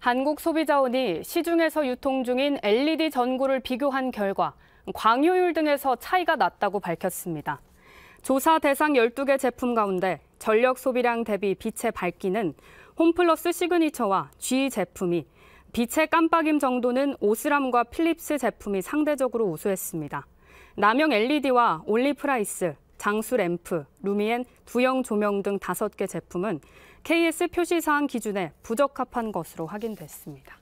한국소비자원이 시중에서 유통 중인 LED 전구를 비교한 결과 광효율 등에서 차이가 났다고 밝혔습니다. 조사 대상 12개 제품 가운데 전력 소비량 대비 빛의 밝기는 홈플러스 시그니처와 G 제품이 빛의 깜빡임 정도는 오스람과 필립스 제품이 상대적으로 우수했습니다. 남영 LED와 올리프라이스, 장수 램프, 루미엔 두형 조명 등 다섯 개 제품은 KS 표시사항 기준에 부적합한 것으로 확인됐습니다.